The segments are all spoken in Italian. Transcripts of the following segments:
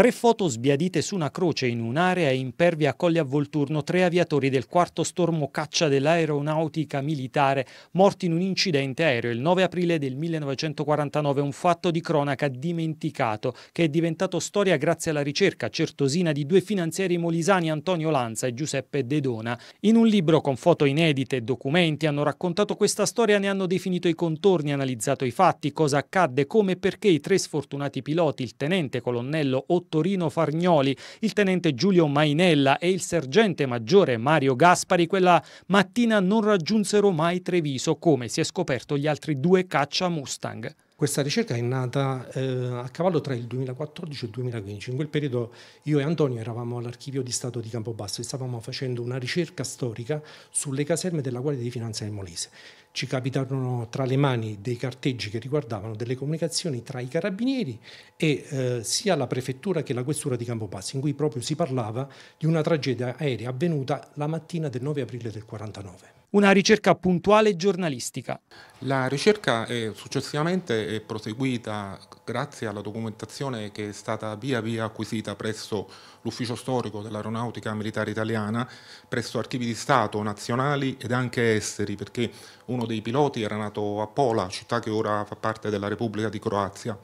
Tre foto sbiadite su una croce in un'area impervia accoglie a Volturno tre aviatori del quarto stormo caccia dell'aeronautica militare morti in un incidente aereo il 9 aprile del 1949, un fatto di cronaca dimenticato che è diventato storia grazie alla ricerca certosina di due finanzieri molisani Antonio Lanza e Giuseppe De Dona. In un libro con foto inedite e documenti hanno raccontato questa storia, ne hanno definito i contorni, analizzato i fatti, cosa accadde, come e perché i tre sfortunati piloti, il tenente colonnello Otto Torino Fargnoli, il tenente Giulio Mainella e il sergente maggiore Mario Gaspari quella mattina non raggiunsero mai Treviso, come si è scoperto gli altri due caccia Mustang. Questa ricerca è nata eh, a cavallo tra il 2014 e il 2015. In quel periodo io e Antonio eravamo all'archivio di Stato di Campobasso e stavamo facendo una ricerca storica sulle caserme della Guardia di Finanza del Molise. Ci capitarono tra le mani dei carteggi che riguardavano delle comunicazioni tra i carabinieri e eh, sia la prefettura che la questura di Campobasso, in cui proprio si parlava di una tragedia aerea avvenuta la mattina del 9 aprile del 49 una ricerca puntuale giornalistica. La ricerca è successivamente è proseguita grazie alla documentazione che è stata via via acquisita presso l'Ufficio Storico dell'Aeronautica Militare Italiana, presso archivi di Stato nazionali ed anche esteri, perché uno dei piloti era nato a Pola, città che ora fa parte della Repubblica di Croazia.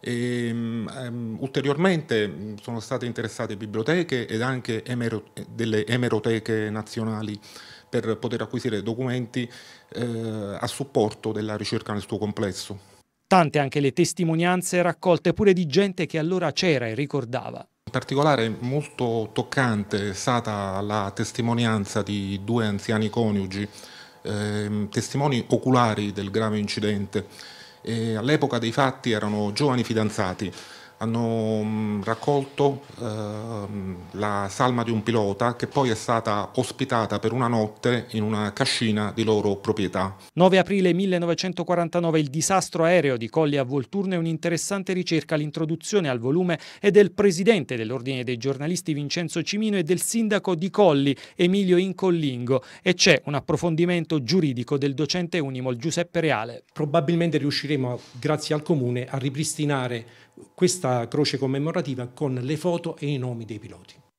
E, um, ulteriormente sono state interessate biblioteche ed anche emero delle emeroteche nazionali per poter acquisire documenti eh, a supporto della ricerca nel suo complesso. Tante anche le testimonianze raccolte pure di gente che allora c'era e ricordava. In particolare molto toccante è stata la testimonianza di due anziani coniugi, eh, testimoni oculari del grave incidente. All'epoca dei fatti erano giovani fidanzati, hanno mm, raccolto ehm, la salma di un pilota che poi è stata ospitata per una notte in una cascina di loro proprietà. 9 aprile 1949 il disastro aereo di Colli a Volturno è un'interessante ricerca. L'introduzione al volume è del presidente dell'Ordine dei giornalisti Vincenzo Cimino e del sindaco di Colli Emilio Incollingo e c'è un approfondimento giuridico del docente Unimol Giuseppe Reale. Probabilmente riusciremo, grazie al comune, a ripristinare questa croce commemorativa con le foto e i nomi dei piloti.